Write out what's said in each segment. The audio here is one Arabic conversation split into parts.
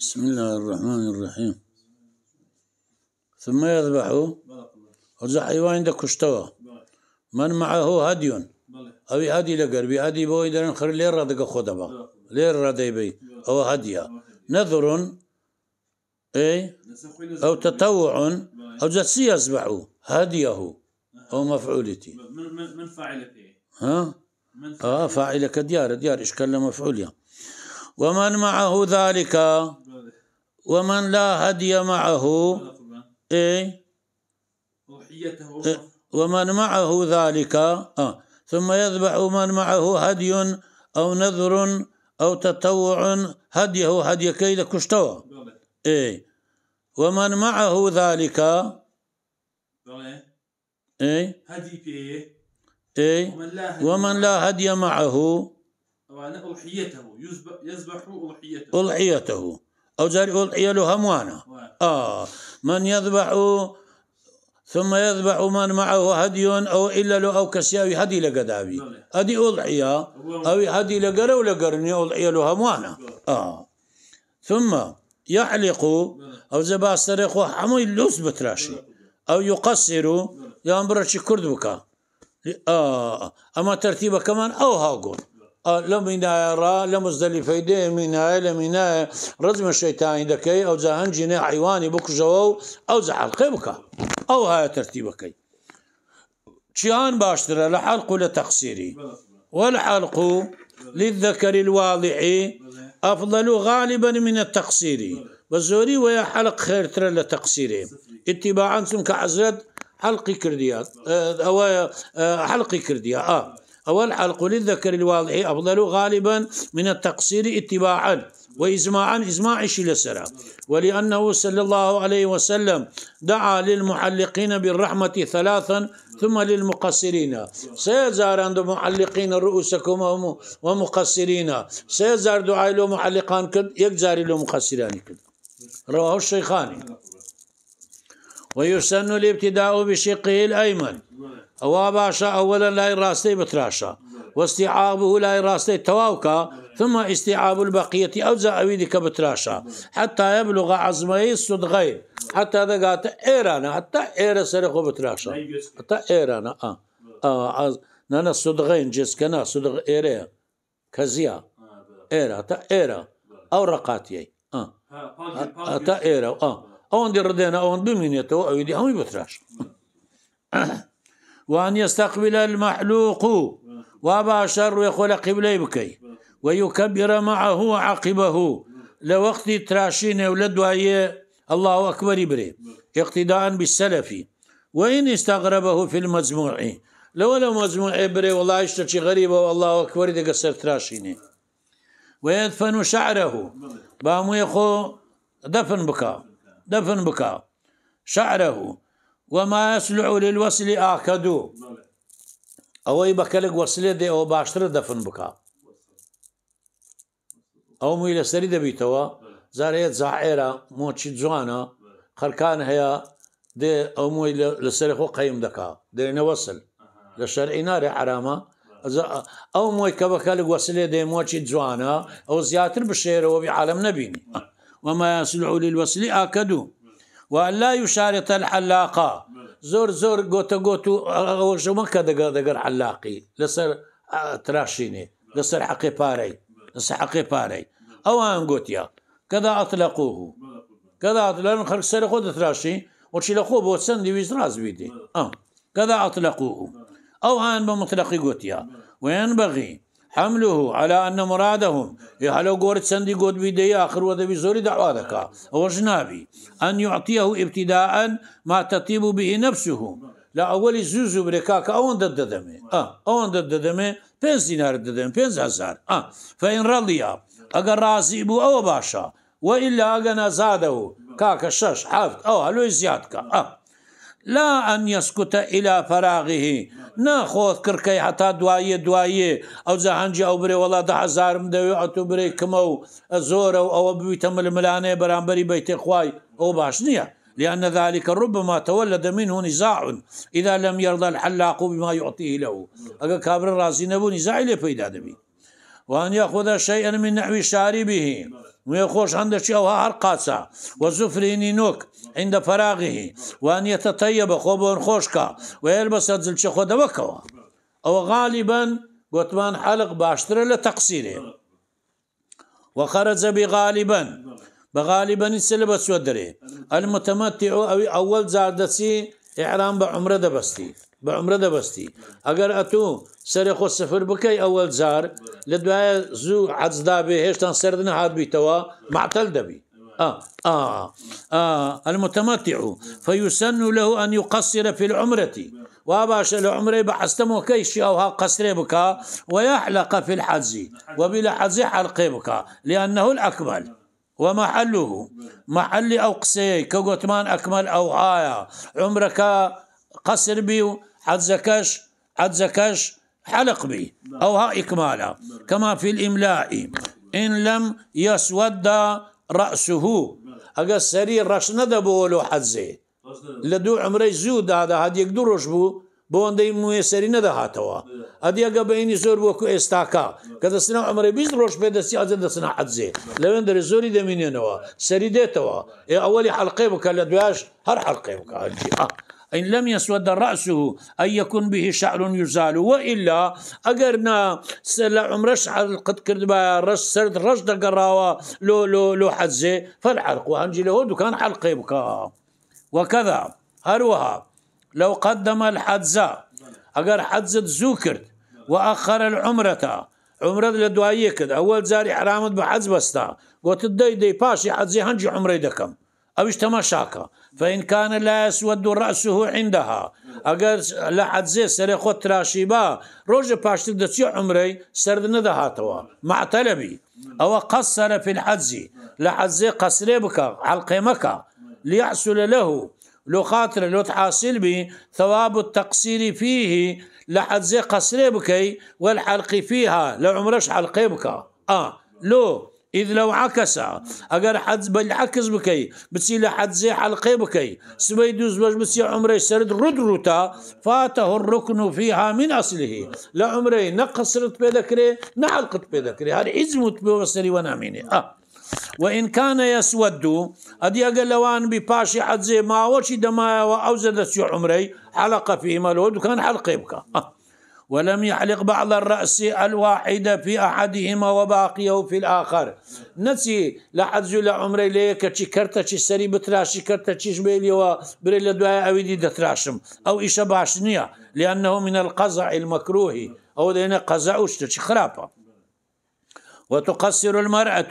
بسم الله الرحمن الرحيم ثم يذبحوا وزحي حيوان أيوة دك كشتوا من معه هدي أو هدي لقربي هدي بو يدرن خير لير ردق خدبا لير ردي بي أو هدية نذر أي أو تطوع أو جسي يذبحوا هديه أو مفعولتي من فاعلته ها آه فاعل كديار ديار إشكال مفعول ومن معه ذلك ومن لا هدي معه اي إيه. ومن معه ذلك آه ثم يذبح من معه هدي أو نذر أو تطوع هديه هدي كيد كشتوى اي ومن معه ذلك اي هدي إيه ومن لا هدي معه أضحيته يذبح أضحيته أضحيته أو زال أضحية له هموانا آه من يذبح ثم يذبح من معه هدي أو إلا له أو كسياوي هدي لقدابي نعم. هدي أضحية أو هدي لقر أو قرني أضحية له هموانا نعم. آه ثم يحلق نعم. أو زباستريق حمي اللوس بتراشي أو يقصر يا أمبرشي كرد بكا آه أما ترتيبه كمان أو هاقول آه، لم را لم فيدي ميناي مناية لمناية رزم الشيطان دكي أو زهنجي حيواني بك جوو أو زحلقي بك أو هاي ترتيبك شيان باشتره لحلق لتقصيري والحلق للذكر الواضح أفضل غالبا من التقصير بزوري ويا حلق خير ترى لتقصيري اتباعا سمك حزرت حلقي كرديا أو أه، أه، حلقي كرديا آه أول حلق للذكر الواضح أفضل غالبا من التقصير اتباعا وإجماعا إجماع شلسرة ولأنه صلى الله عليه وسلم دعا للمحلقين بالرحمة ثلاثا ثم للمقصرين سيزار عند معلقين رؤوسكم ومقصرين سيزار دعاء له معلقان كد يجزار له مقصران كد رواه الشيخاني ويسن الابتداء بشقه الأيمن أو باشا أولا لا راستي بتراشا واستيعابه لا راستي تواوكا ثم استيعاب البقية أوزع أويدك بتراشا حتى يبلغ عزمي الصدغي حتى ذا قالت إيرانا حتى إيرا سرخو بتراشا حتى إيرانا آه آه عز... نانا صدغين جسكنا صدغ إيرا كزيا إيرا تا إيرا أو رقاتي آه تا إيرا آه ئەوەن دی ڕدێنە ئەوەن بمینێتەوە او دی همي بتراش وان يستقبل المحلوق وا باشە ڕوێ خۆ ويكبر معه عقبه لوقت تراشين ولد وايه الله أكبر بري اقتداء بالسلف وإن استغربه في المجموع لو لو مجموع بري والله اشتشي غريبة والله أكبر دي قصر تراشيني ويدفن شعره بامو يخو دفن بكا دفن بكا شعره وما يصلح للوصل آكدو أو أي وەسلێ دێ دي أو باشتر دفن بكا أو ميلا دەبیتەوە بيتوا زائێرە مۆچی موشي خەرکان خركان هي دي أو ميلا لسريخو قيم دكا دي نوصل شەرئینارێ عرامە ئەو أو ميكا بەکەلک وەسلێ دي موشي جوانە أو زياتر بشير وبي عالم نبيني وما يصلح للوصل آكدوا وأن لا يشارط الحلاقة زور زور قوتا غوتو أول شو مكة دقر حلاقي لسر تراشيني لسر حقي باري لسر حقي باري أو أن غوتيا كذا أطلقوه كذا أطلقوه خلق سر خود تراشي وشي لخوه بو سندي ويزراز بيدي أه كذا أطلقوه أو أن بمطلقي غوتيا وينبغي حمله على أن مرادهم يحلو إيه، قورت سندي قد بيدي آخر وذبي زوري دعوة وجنابي أن يعطيه ابتداء ما تطيب به نفسه لا أول زوزو بركاك أون دد دمي أه أون دد دمي بنز دينار ددم بنز هزار أه فإن رضي أقر رازي بو أو باشا وإلا أقنا زاده كاك شش حافت أو هلو زيادك أه لا أن يسكت إلى فراغه ناخۆت کڕکەی هەتا دوایە دوایە ئەو أو ئەو برێ وڵا ده هزارم دەوێ ئەتو بري كمو زور أو و الملاني بران بري بيت خواي أو باش نییە لأن ذلك ربما تولد منه نزاع إذا لم يرضى الحلاق بما يعطيه له أقا كابر رازي نبو نزاع إلي فيدا دمي وأن يأخذ شيئا من نحو شاربه ويخوش عند شيء هر قاسة وزفريني نوك عند فراغه وأن يتطيب خوب خوشكا ويلبس زلش شخود وكوا أو غالبا قطمان حلق باشتر لتقصيره وخرج بغالبا بغالبا سلبس ودري المتمتع أو أول زاردسي إحرام بعمرة دبستي بعمرة دبستي أجر أتو سرخو السفر بكي أول زار لدوايا زو عزدا به هشتان سردنا هاد بيتوا معتل دبي آه،, آه آه المتمتع فيسن له أن يقصر في العمرة واباش العمرة بحستمو كيش أو ها قصر بك ويحلق في الحج وبلا حج حلق بك لأنه الأكمل ومحله محل أو قسي كوتمان أكمل أو آية عمرك قصر بي حجكش حجكش حلق بي أو ها إكمالا كما في الإملاء إن لم يسود رأسه اگر سری رش ندبو لو حزه لدو عمره زود دادا هاد یک دو روش بو بۆندەی موێ سەری نەدەهاتەوە ئەدیەگە بینی زۆر وەکو ئێستاکا کە دەستنا ئەمرە بی ڕۆژ پێ دەستی ئازە دەستنا حەزێ لەوێن دەرە زۆری دەمینێنەوە ده دێتەوە ئێ ئەوەی حلقێ بکە لە هر هەر حلقێ بکە إن لم يسود رأسه أن يكون به شعر يزال وإلا أجرنا سلا عمرش قد كرد رش سرد رش دقراوة لو لو لو حزة فالعرق وهنجي لهود وكان حلقي بكا وكذا هروها لو قدم الحزة أجر حزة زوكر وأخر العمرة عمرة لدوايكد أول زاري حرامت بحزبستا بستا قلت دي دي باشي حزي هنجي عمري دكم أو تماشاكا فإن كان لا يسود رأسه عندها أجر لحد زي سري خط راشيبا روج باشتر دتي عمري سرد ندهاتوا مع طلبي أو قصر في الحجز لحد زي قصري بك على قيمك ليحصل له لو خاطر لو تحاصل بي ثواب التقصير فيه لحد زي قصري بكي والحلق فيها لو عمرش حلقي بك آه لو إذ لو عكس أجر حد بالعكس بكي بتسي لحد زي حلقي بكي سبيدو زوج بتسي عمري سرد رد روتا فاته الركن فيها من أصله لا عمري نقصرت بذكري نعلقت بذكري هذا عزمت بوصلي ونعميني آه. وإن كان يسود أدي لوان بباشي حد زي ما وشي دما وأوزدت عمري حلقة في مالود وكان حلقي بكا آه. ولم يحلق بعض الرأس الواحدة في أحدهما وباقيه في الآخر نسي لحد زول عمري ليك كتشي كرتا شي سري بتراشي كرتا تشيش بيلي وبري لدوايا أويدي دتراشم أو إيش باش لأنه من القزع المكروه أو دينا قزعوش تشي خرابة وتقصر المرأة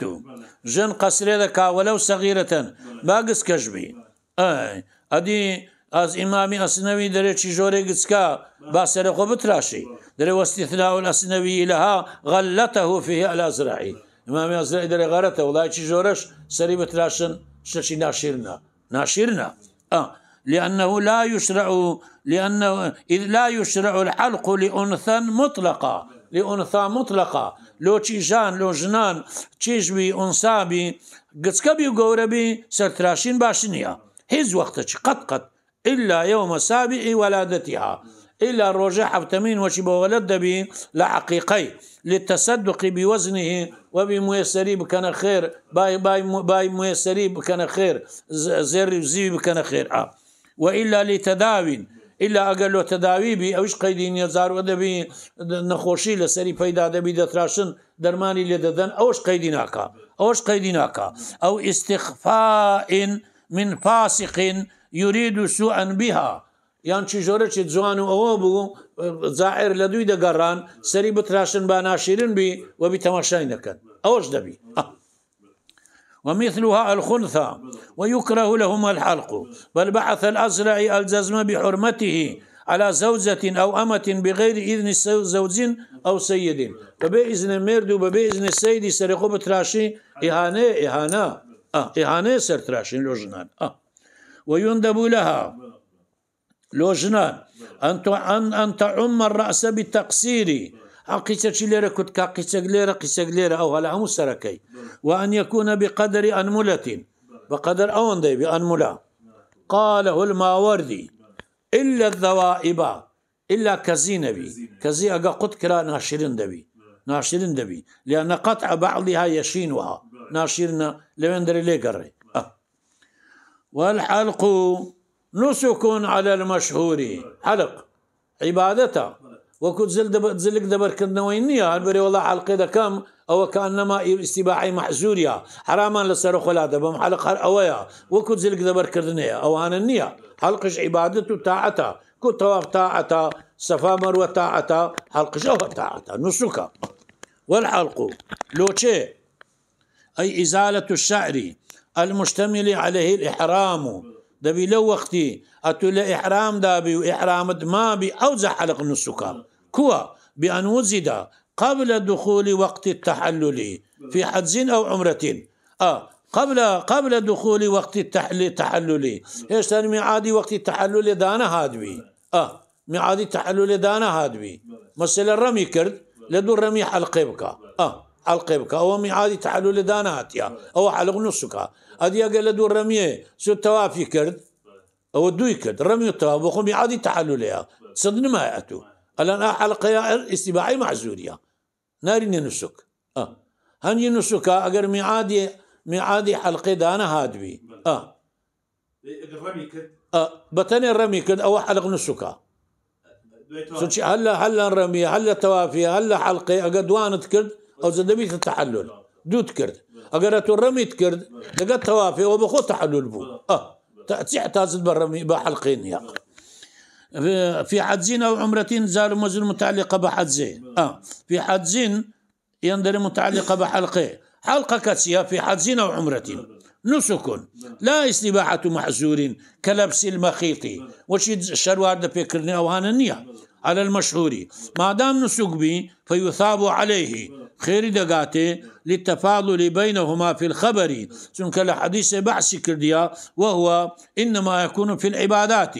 جن قصر ذكا ولو صغيرة باقس كجبي أي أدي از ئاز ئیمامی ئەسنەوی دەرێکی ژۆرە گچکە باسەرەخۆ بتراشی دەرێ وەستیتناول ئەسنەوی لەها غەلەتە فيه ئەلازرایی ئمامی در دەرێ ولای چی جورش سری بتراشن شەشی ناشیرنا ناشیرنا آه لأنه لا يشرع لأنه إذ لا يشرع الحلق لأنثى مطلقة لأنثى مطلقة لو تشيجان لو جنان تشيجبي أنسابي قد كبي وقوربي سرتراشين باشنية هز وقتك قد قد إلا يوم سابع ولادتها إلا الرجاء حفتمين وشبه ولد به لحقيقي للتصدق بوزنه وبميسري بكنا خير باي باي باي ميسري بكنا خير زر زي بكنا خير آه. وإلا لتداوين إلا أقل له تداوي بي أوش قيدين يزار ودبي نخوشي لسري فايدا دبي دتراشن درماني لددن أوش قيديناكا أوش قيديناكا أو استخفاء من فاسق يريد سوءا بها یان چی جوره چێت جوان و بو بوو زائر لە دووی دەگەڕان سەری بتراشن با ناشرن بی وەبی تەماشای نەکەن ئەوەش دەبی ومثلها الخنثى ويكره لهما الحلق بل بعث الأزرع الجزم بحرمته على زوجة أو أمة بغير إذن زوج أو سيد فبإذن الميرد إذن السيد سرقوا بتراشي إهانة إهانة آه إهانة سر تراشي لوجنان آه ويندب لها لوجنا أن أن ان تعم الرأس بالتقصير عقيتك ليرة كنت كعقيتك ليرة قيتك ليرة أو هلا هم سركي وأن يكون بقدر أنملة بقدر أون دي بأنملة قاله الماوردي إلا الذوائب إلا كزينبي كزي أقا قد كلا ناشرين دبي ناشرين دبي لأن قطع بعضها يشينها ناشرنا لوين دري ليه والحلق نسك على المشهور حلق عبادته وكنت زل زلك دبر كنا وينيا البري والله حلق ده كم او كانما استباعي محزوريا حراما لسر ولا بم حلق اويا وكنت زلك دبر كرنيا او انا النية حلقش عبادته طاعته كنت طواف طاعته صفا مروه طاعته حلقش او طاعته نسك والحلق لو اي ازاله الشعر المشتمل عليه الإحرام دبي لو وقتي أتو إحرام دابي وإحرام ما بي أو حلق من السكر كوا بأن وزد قبل دخول وقت التحلل في حجز أو عمرة آه قبل قبل دخول وقت التحلل ايش ثاني وقت التحلل دانا هادبي اه ميعاد التحلل دانا هادبي مثلا رمي كرد لدو رمي حلقي اه حلقي او معادي التحلل دانا هاتيا او حلق نصكا ادي قال دو رميه شو توافي كرد او دوي كرد رميه التواب وخم عادي تحلل صدن ما ياتو الان حلقه يا استباعي معزوليا ناري ننسك اه هني ينسك اگر ميعادي ميعادي حلقه دانا هادوي اه الرمي كرد اه بتني الرمي كرد او حلق نسكا هلا هلا رمي هلا توافي هلا حلقي اقد وانت كرد او زدبيت التحلل دوت كرد اگر تو ڕەمیت کرد لەگەت توافی او بخو تحلول بوو آه. تەچی حتازت بر رمی با حلقین یا في حجزين أو عمرتين زار مزل متعلقة بحجزين آه في حجزين يندر متعلقة بحلقة حلقة كسيها في حجزين أو عمرتين نسك لا استباحة محزور كلبس المخيط وشي الشروار ده فكرني أو هاننية على المشهور ما دام نسك بي فيثاب عليه خير دقاته للتفاضل بينهما في الخبر چونك حديث بحث كرديا وهو إنما يكون في العبادات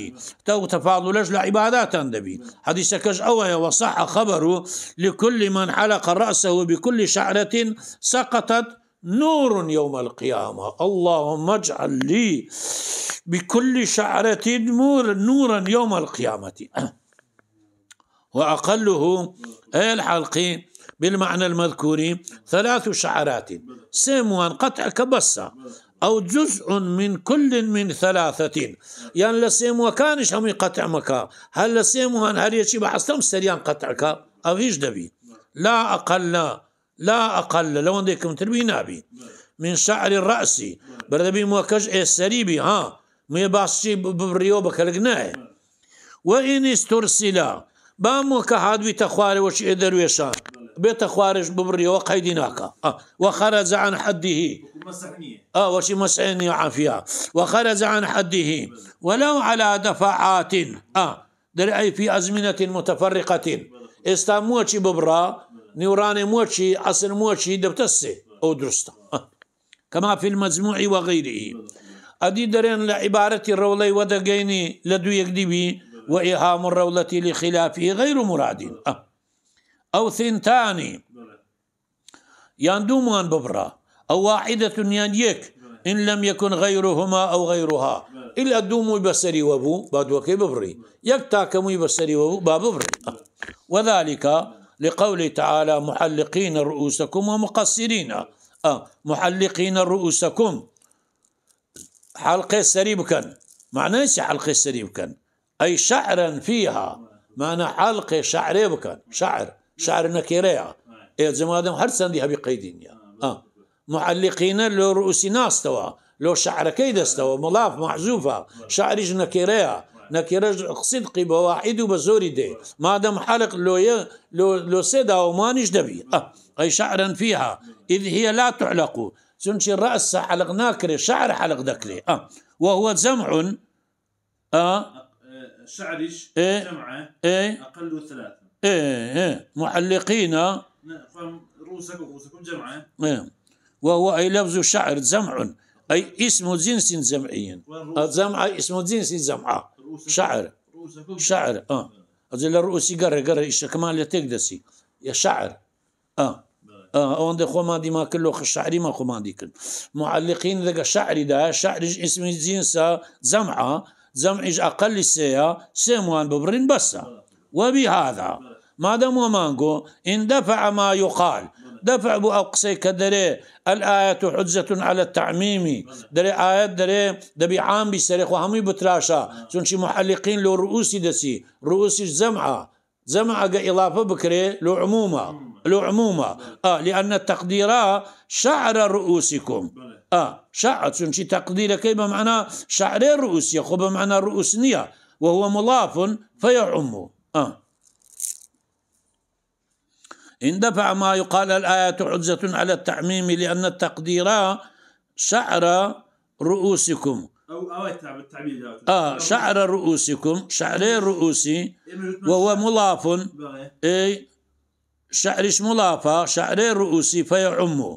تو أجل عبادات دبي حديث كش أوه وصح خبره لكل من حلق رأسه بكل شعرة سقطت نور يوم القيامة اللهم اجعل لي بكل شعرة نور نورا يوم القيامة وأقله الحلقين بالمعنى المذكور ثلاث شعرات وان قطع كبصة أو جزء من كل من ثلاثة يعني لسيم وكانش هم قطع مكا هل لسيم وان هل يشي بحثتم سريان قطعك أو هيش دبي لا أقل لا, لا أقل لو عندكم تربي نابي من شعر الرأس بردبي موكج إيه سريبي ها مي باشي بريوبك لقناه وإن استرسلا بامو كهادوي تخواري وش إدر ويشان بيت خوارج ببري وقيدناك آه. وخرج عن حده اه وشي مسعني عافية وخرج عن حده ولو على دفعات اه درعي في أزمنة متفرقة موشي ببرا نيوراني موشي عصر موشي دبتسي أو درستا آه. كما في المجموع وغيره أدي درين لعبارة الرولي ودقيني لدو يكدبي وإيهام الرولة لخلافه غير مراد آه. أو ثنتان يان ببرا أو واحدة يان يك إن لم يكن غيرهما أو غيرها إلا دومو بسري وبو بعد وكي ببري يكتاكمو بسري وبو باببري وذلك لقوله تعالى محلقين رؤوسكم ومقصرين آه محلقين رؤوسكم حلق سريبكا معنى ايش حلق سريبكا أي شعرا فيها معنى حلقة شعريبكن شعر شعرنا كراعة نعم. يا زمان هر سندي هبي قيدين يا نعم، اه معلقين لو رؤوس ناس توا لو شعر كيد استوى نعم. مضاف محذوفة شعر نكراعة نكرج قب واحد وبزوري ده ما دام حلق لو لو لو سدا نش دبي اه اي شعرا فيها اذ هي لا تعلق سنشي الراس حلق ناكري شعر حلق ذكري اه وهو جمع اه, آه، شعرش إيه؟ جمعه إيه؟ اقل ثلاث إيه إيه معلقين نعم آه. رؤوسك ورؤوسكم جمعا إيه وهو أي لفظ شعر جمع أي اسم جنس جمعي زمعة اسم جنس جمعة شعر شعر آه أجل الرؤوس قرر قرر إيش كمان لا تقدسي يا شعر آه آه أوند خو ما دي ما كله خش شعري ما خو ما دي كن معلقين ذا شعري ده شعر اسم جنس آه، جمعة جمع إيش أقل سيا آه. سيموان ببرين بسا وبهذا ما دام ومانكو إن دفع ما يقال دفع بو أقصي كدري الآية حجة على التعميم دري آيات دري دبي عام بسريخ وهمي بتراشا شي محلقين لو رؤوس دسي رؤوس زمعة زمعة إضافة بكري لو عمومة لو عمومة آه لأن التقدير شعر رؤوسكم آه شعر تنشي تقدير كيف معنى شعر رؤوسي خب معنى رؤوسنية وهو مضاف فيعمه آه. اندفع ما يقال الآية حجة على التعميم لأن التقدير شعر رؤوسكم أو أو التعميم آه شعر رؤوسكم شعري إيه، رؤوسي إيه، وهو مضاف إي شعرش مضافة شعري رؤوسي فيعمه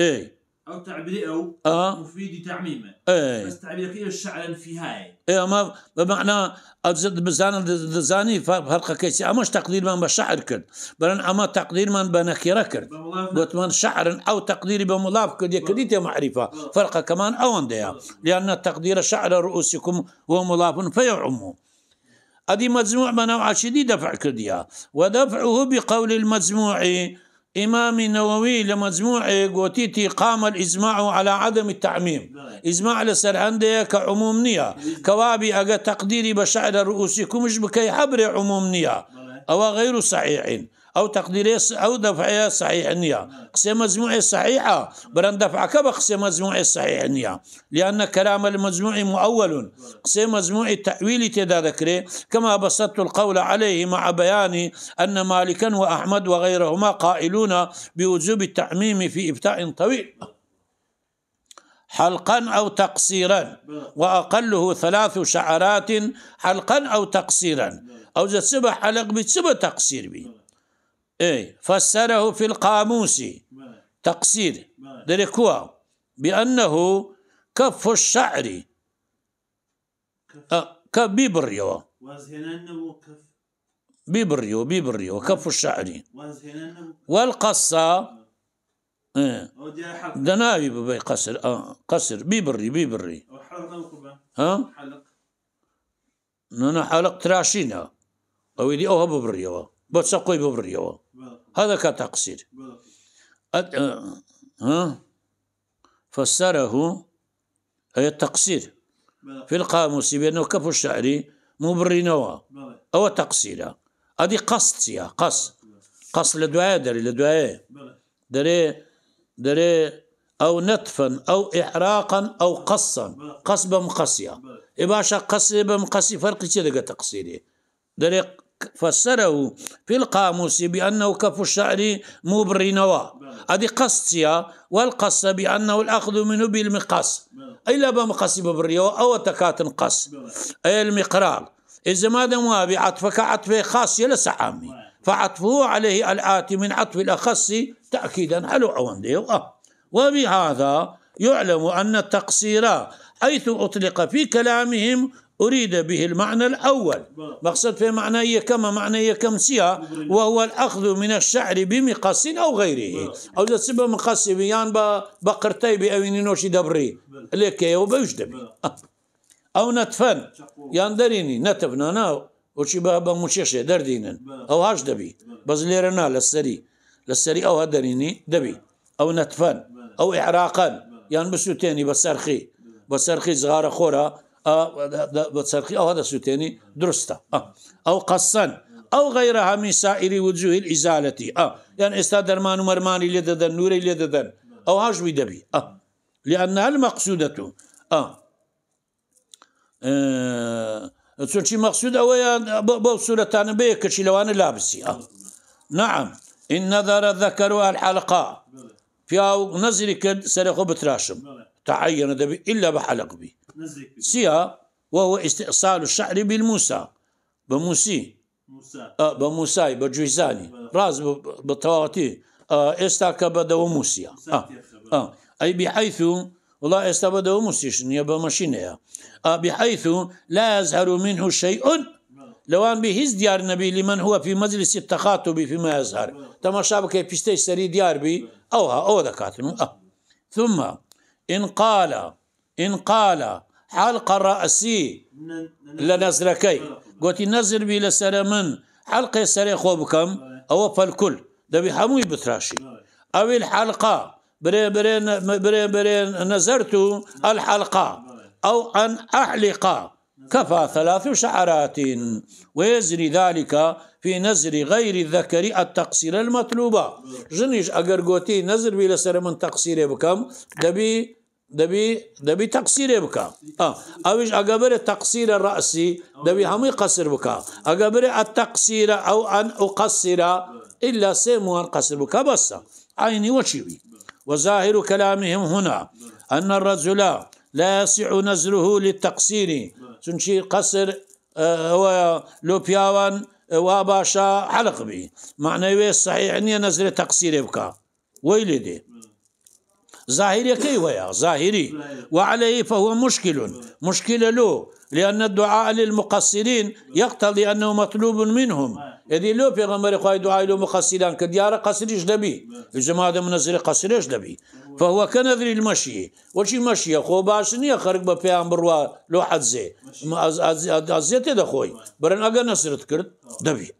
إي او تعبير او آه. مفيد تعميمه ايه بس تعبيري الشعر في هاي ايه ما بمعنى ابزد بزان دزاني فرق كيسي اماش تقدير من بشعر كرد بلان اما تقدير من بنكيرا كرد قلت من شعر او تقديري بمضاف كرد يكديت معرفه فرق كمان او ديا لان تقدير شعر رؤوسكم هو مضاف فيعمه هذه مجموع منوعة شديد دفع كرديا ودفعه بقول المجموع إمام النووي لمجموعة قوتيتي قام الإجماع على عدم التعميم إجماع لسر عندي كعموم نية كوابي أقا تقديري بشعر رؤوسكم مش بكي حبر عموم نية أو غير صحيح او تقديريه او دفعيه صحيح النيه قسم مجموعه صحيحه بران دفع كبا قسم مجموعي صحيح النيه لان كلام المجموع مؤول قسم مجموعي تاويلي تدا ذكره كما بسطت القول عليه مع بيان ان مالكا واحمد وغيرهما قائلون بوجوب التعميم في ابتاء طويل حلقا أو تقصيرا وأقله ثلاث شعرات حلقا أو تقصيرا أو جسبة حلق بسبه تقصير بي اي فسره في القاموس تقصير نعم. دركوا بأنه كف الشعر كف آه، بيبريو بيبريو نعم. كف الشعر والقصة نعم. ايه دناوي ببي قصر اه قصر بيبري بيبري ها حلق انا حلق تراشينا او يدي اوها ببريو بتسقوي اقوي ببريو هذا كتقصير ها فسره أي التقصير في القاموس بأنه كف الشعر مبرنوا أو تقصيرا هذه قصد يا قص قص لدعاء دري لدعاء دري دري أو نتفا أو إحراقا أو قصا قصبة مقصية إباشا قصبة مقصية فرق كده تقصيري دري فسره في القاموس بأنه كف الشعر مبر نواه نعم. هذه قصتيا والقص بأنه الأخذ منه بالمقص نعم. أي لا بمقص مبر أو تكات قص نعم. أي المقرار إذا ما دموا بعطفك عطفه خاص ليس عامي فعطفه عليه الآتي من عطف الأخص تأكيدا على عوان وبهذا يعلم أن التقصير حيث أطلق في كلامهم أريد به المعنى الأول مقصد في معنى كما معنى كم سيا وهو الأخذ من الشعر بمقص أو غيره أو إذا سبب مقص بيان بقرتي يعني بأويني نوشي دبري لك وبيش دبي أو نتفن يان يعني دريني نتفنا ناو وشي بابا مشيشة دردين أو هاش دبي بس ليرنا للسري للسري أو هدريني دبي أو نتفن أو إعراقا يان يعني بسو تاني بسرخي بسرخي صغار خورا آه أو هذا سوتيني درسته آه. أو قصا أو غيرها من سائر وجوه الإزالة أه يعني استاذ درمان ومرماني لددن نوري لددن أو هاجوي دبي أه لأنها المقصودة أه, أه. چونچی مەخصود ئەوەیە بەو سوورەتانە شي کەچی لابسي أه. نعم إن نظر ذكر والحلقه في نظري كد سرخو بتراشم تعين دبي إلا بحلق بي سيا وهو استئصال الشعر بالموسى بموسي موسى آه بموساي بجويزاني راز بطواتي آه استا كبدا وموسيا آه. آه. أي بحيث والله استا بدا وموسيا يا ماشينيا آه بحيث لا يزهر منه شيء لوان بهز ديار نبي لمن هو في مجلس التخاطب فيما يزهر تما شابك بيستي سري ديار بي أوها أو دكاتنو آه. ثم إن قال إن قال حلق رأسي لنزركي قلت نزر بي لسر من حلقة سري خوبكم أو فالكل ده بحموي بتراشي أو الحلقة بري بري بري بري نزرت الحلقة أو أن أحلق كفى ثلاث شعرات ويزري ذلك في نزر غير الذكر التقصير المطلوبة جنيش أقرقوتي نزر بي لسر من تقصير بكم دبي دبي دبي تقصير بكا اه اوش اقبر التقصير الراسي دبي همي قصر بكا اقبر التقصير او ان اقصر الا سيمو ان قصر بكا بس عيني وشيبي وظاهر كلامهم هنا ان الرجل لا يسع نزله للتقصير تنشي قصر آه، هو بياوان وباشا حلق بي معنى صحيح اني نزل تقصير بكا ويلدي كي ويا ظاهري وعليه فهو مشكل مشكلة له لأن الدعاء للمقصرين يقتضي أنه مطلوب منهم إذا لو بيغمبر قاي دعاء للمقصرين كديار كديارة قصر إجنبي إذا ما هذا منظر قصر دبي فهو كنظر المشي وشي مشي خو باشني خرج ببيغمبر لو حد زي أزيت إذا خوي برن أجا نصرت كرد دبي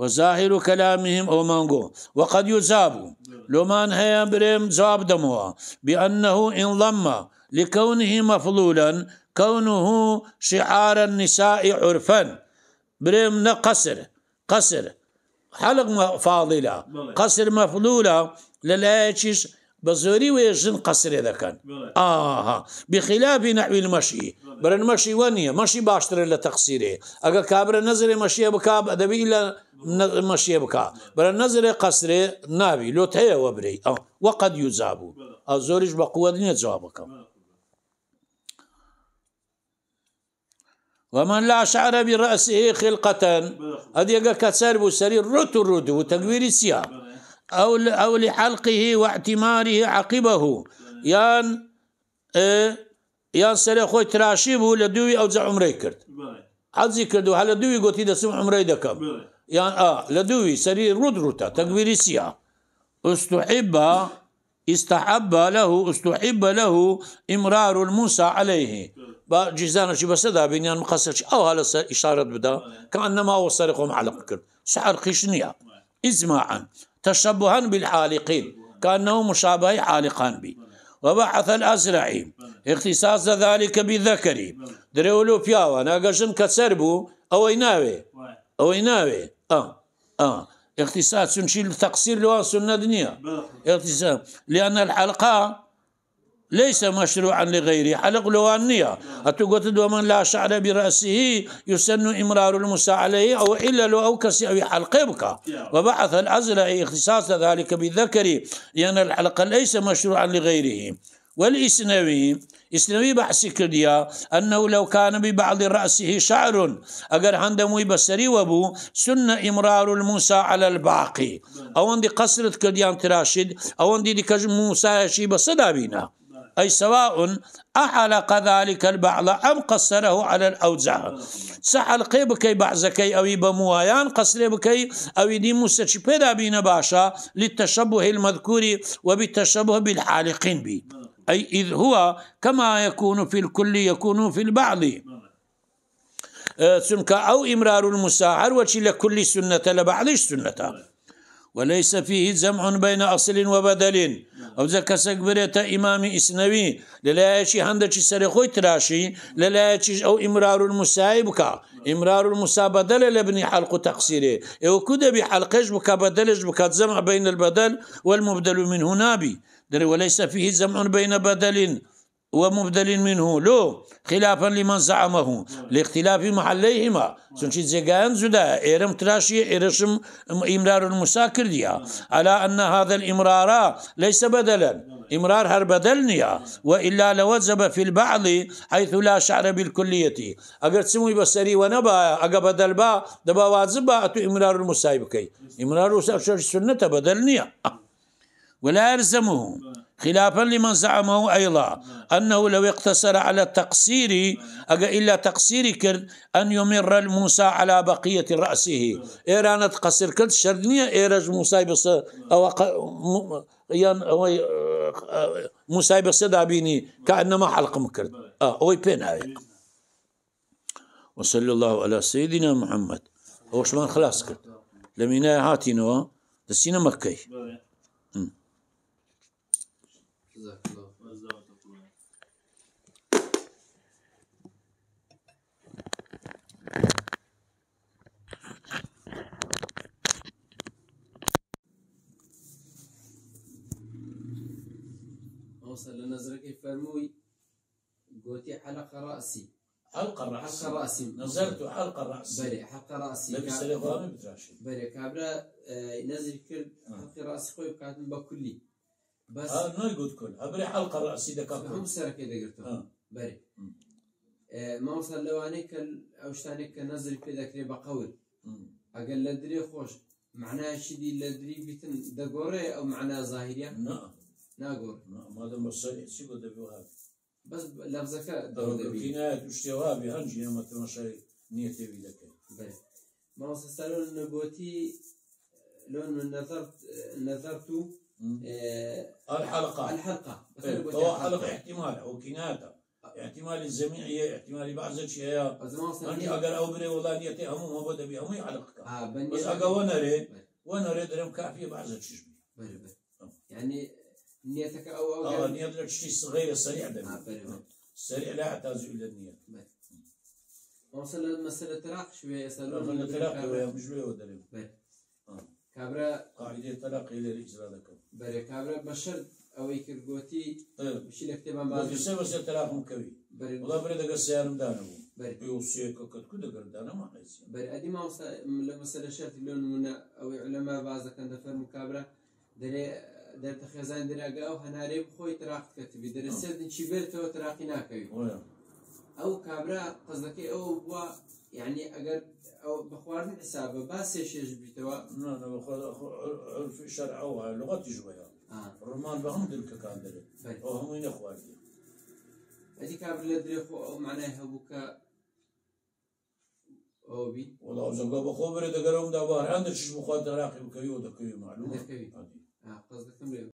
وظاهر كلامهم او مانغو وقد لو مان هي بريم جواب دموا بانه ان لكونه مفلولا كونه شعار النساء عرفا بريم نقصر قصر حلق فاضلة قصر مفلولة للايتش بزوري ويجن قصر إذا كان آه بخلاف نحو المشي برن مەشی وە مشي باشتر إلا تقصيره أقا كابر نظر مشي بكا أدبي إلا مشي بكا بک نظر قصر نابي لو تهي وبري آه. وقد يزابو الزوريش بقوة دنيا جوابك ومن لا شعر برأسه خلقة هذه أقا كتسار بسري رتو رتو رودو سياب أو أو لحلقه واعتماره عقبه يان يان اه، سەرێ خوي تراشيبه لدوي أو زعم ئەوجا عمرەی کرد حەزی هل هە لە دووی گوتی دەسم آه لدوي یان رود روتا دووی سەری ڕودروتە استحب له استحب له امرار الموسى عليه با جزانا شي بس ذا مقصر مقصرش او هلا اشاره بدا كانما هو سرقهم علق كرد سعر خشنيا اجماعا تشبها بالحالقين كأنه مشابه حالقان به وبحث الأزرعي اختصاص ذلك بالذكر دريولو بياوة ناقشن كسربو أو يناوي أو يناوي آه آه اختصاص تنشيل تقصير لو سنة دنيا اختصاص لأن الحلقة ليس مشروعا لغيره حلق لوانية أتقوت دو من لا شعر برأسه يسن إمرار المساء عليه أو إلا لو أو كسي أو بك وبعث الأزرع اختصاص ذلك بالذكر لأن الحلق ليس مشروعا لغيره والإسنوي إسنوي بحث كرديا أنه لو كان ببعض رأسه شعر أجر هندموي بسري وبو سن إمرار الموسى على الباقي أو عندي قصرت كرديان تراشد أو عندي موسى شي بصدا أي سواء أحلق ذلك البعض أم قصره على الأوزاع سحل قيبكي بعزكي أو بموايان قصري بكي أو دي موسى بين باشا للتشبه المذكور وبالتشبه بالحالقين به أي إذ هو كما يكون في الكل يكون في البعض أه، سنك أو إمرار المساعر وشي لكل سنة لبعض سنة وليس فيه جمع بين أصل وبدل أو ذا كسك بريت إمام إسنوي للايشي هندشي سري خوي تراشي للايشي أو إمرار المسايب كا إمرار المسا بدل لابن حلق تقصيره إو كده بحلقش بك بدلش بك جمع بين البدل والمبدل من هنا بي وليس فيه جمع بين بدل ومبدل منه لو خلافا لمن زعمه نعم. لاختلاف محليهما نعم. سنشي زيغان زدا ايرم تراشي ايرشم امرار المساكر ديا نعم. على ان هذا الامرار ليس بدلا امرار هر بدلنيا والا لوجب في البعض حيث لا شعر بالكليه اگر تسمي بسري ونبا اگر بدل با دبا واجب اتو امرار المسايبكي امرار سنه بدلنيا ولا يلزمه خلافا لمن زعمه أيضا نعم. أنه لو اقتصر على التقصير إلا تقصير كرد أن يمر الموسى على بقية رأسه نعم. إيران تقصر كرد شردنية إيرج موسى بصر نعم. أو یان ئەوەی موسای بەسە دابینی کە ئەنەما حەلقم کرد ئەوەی آه، پێ وصلى الله على سيدنا محمد هو شلون خلاص كرد لمينا هاتينوا دسينا مكي نظرك فرموي قوتي حلق رأسي حلق رأسي حلق رأسي نظرت حلق رأسي بلي حلق رأسي لبس كاب... الإغرامي بتراشي بلي كابرا آه, آه. آه، كل حلق رأسي خوي بكاتن بكلي بس ها آه نقول كل أبري حلق رأسي ده كابرا هم سرك إذا قلتهم آه. بلي آه، ما وصل لو أنا كل أو شتاني كنظري ذاك كذا بقول أقل لدري خوش معناه شدي لدري بيتن دقوري أو معناه ظاهريا نعم ناگۆر مادەم بە سەرچی بۆ دەبێت بەس لەفزەکە دەڕینایەت شتێوابی هەنجی ئەمە تەمەشای نیە تێوی دەکەین ماوەسەستارۆن نەبووەتی لۆن من نظرت نظرت اه، الحلقة الحلقة هو حلقة احتمال أو كناية احتمال الجميعية احتمال بعض الشيء أني أقر أو بري والله نيتي أمو ما بدأ بي أمو يعلقك بس أقر ونريد ونريد رم كافية بعض الشيء آه. يعني نيتك او او اه نيتك شيء صغير السريع ده آه، السريع لا يحتاج الى النيه مثلا مسألة طلاق شوية مثلا مثلا طلاق شوية مش شوية ودريم آه. كابرا قاعدة طلاق إلى الإجراء ذكر بري كابرا بشر أو يكر قوتي طيب مش لك بس بس طلاق مكوي بري والله بري دقة سيارم دانو بري يوصيك كت كده قردانا ما حيس بري أدي ما مثلا مسألة شرط لون منا أو علماء بعض كان دفر مكابرا دري دەرتە خێزان دراگە و هناری بخوی تراخت سر دن چی تراخی تراقی ناکەوی ئەو کابرا قزەکەی ئەو بووە یعنی ئەگەر بە خواردن شرع او سێشێش بیتەوە شەر ئەو لغەتی ژوەیە ڕمان بە هەم درکەکان دەرێت ئەو هەمووی نەخواردی ئەدی کابر لە درێخۆ ئەو او هەبوو کە ئەوبی وڵاو زەگە بەخۆ بێت دەگەرەم داباران دەچش بخوات دەراقی بکەیەوە دەکەوی معلوم a fazer também.